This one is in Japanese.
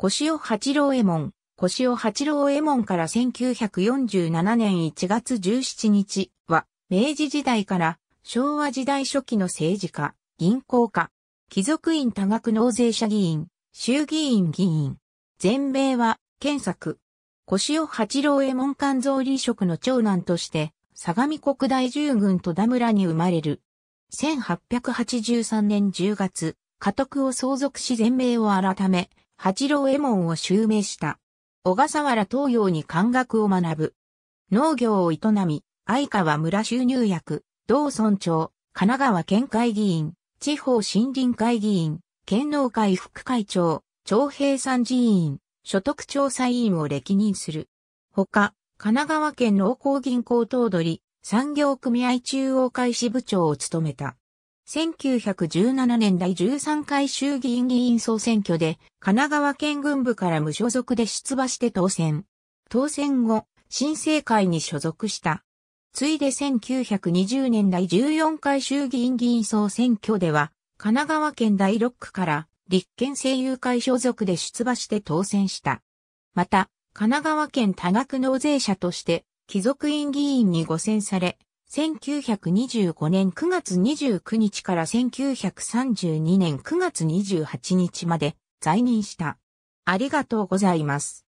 腰尾八郎衛門、腰尾八郎衛門から1947年1月17日は、明治時代から昭和時代初期の政治家、銀行家、貴族院多額納税者議員、衆議院議員。全米は、検索。腰尾八郎衛門肝臓理職の長男として、相模国大従軍戸田村に生まれる。1883年10月、家督を相続し全米を改め、八郎右衛門を襲名した。小笠原東洋に漢学を学ぶ。農業を営み、相川村収入役、同村長、神奈川県会議員、地方森林会議員、県農会副会長、徴兵参事員、所得調査委員を歴任する。ほか、神奈川県農工銀行頭取、産業組合中央会支部長を務めた。1917年第13回衆議院議員総選挙で、神奈川県軍部から無所属で出馬して当選。当選後、新政会に所属した。ついで1920年第14回衆議院議員総選挙では、神奈川県第6区から立憲政友会所属で出馬して当選した。また、神奈川県多額納税者として、貴族院議員に誤選され、1925年9月29日から1932年9月28日まで在任した。ありがとうございます。